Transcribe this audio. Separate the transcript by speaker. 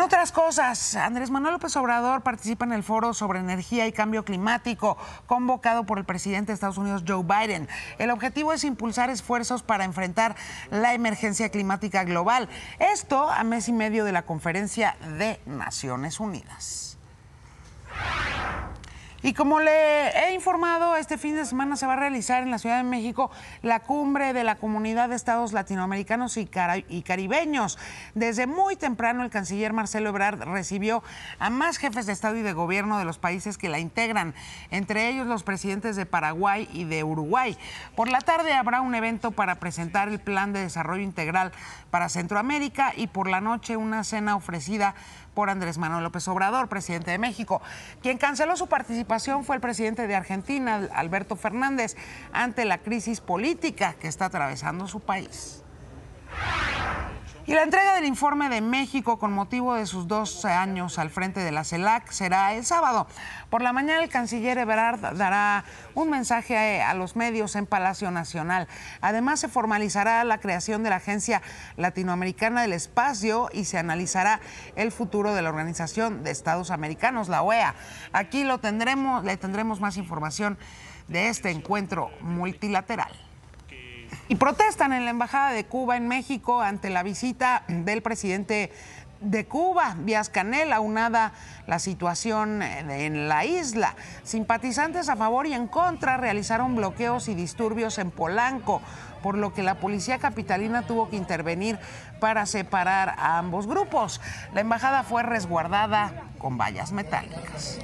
Speaker 1: En otras cosas, Andrés Manuel López Obrador participa en el foro sobre energía y cambio climático convocado por el presidente de Estados Unidos, Joe Biden. El objetivo es impulsar esfuerzos para enfrentar la emergencia climática global. Esto a mes y medio de la conferencia de Naciones Unidas. Y como le he informado, este fin de semana se va a realizar en la Ciudad de México la cumbre de la comunidad de estados latinoamericanos y, caribeños. Desde muy temprano, el canciller Marcelo Ebrard recibió a más jefes de Estado y de Gobierno de los países que la integran, entre ellos los presidentes de Paraguay y de Uruguay. Por la tarde habrá un evento para presentar el Plan de Desarrollo Integral para Centroamérica y por la noche una cena ofrecida por Andrés Manuel López Obrador, presidente de México, quien canceló su participación preocupación fue el presidente de Argentina, Alberto Fernández, ante la crisis política que está atravesando su país. Y la entrega del informe de México con motivo de sus 12 años al frente de la CELAC será el sábado. Por la mañana el canciller Eberard dará un mensaje a los medios en Palacio Nacional. Además se formalizará la creación de la Agencia Latinoamericana del Espacio y se analizará el futuro de la Organización de Estados Americanos, la OEA. Aquí lo tendremos, le tendremos más información de este encuentro multilateral y protestan en la Embajada de Cuba en México ante la visita del presidente de Cuba, Díaz Canel, aunada la situación eh, en la isla. Simpatizantes a favor y en contra realizaron bloqueos y disturbios en Polanco, por lo que la policía capitalina tuvo que intervenir para separar a ambos grupos. La embajada fue resguardada con vallas metálicas.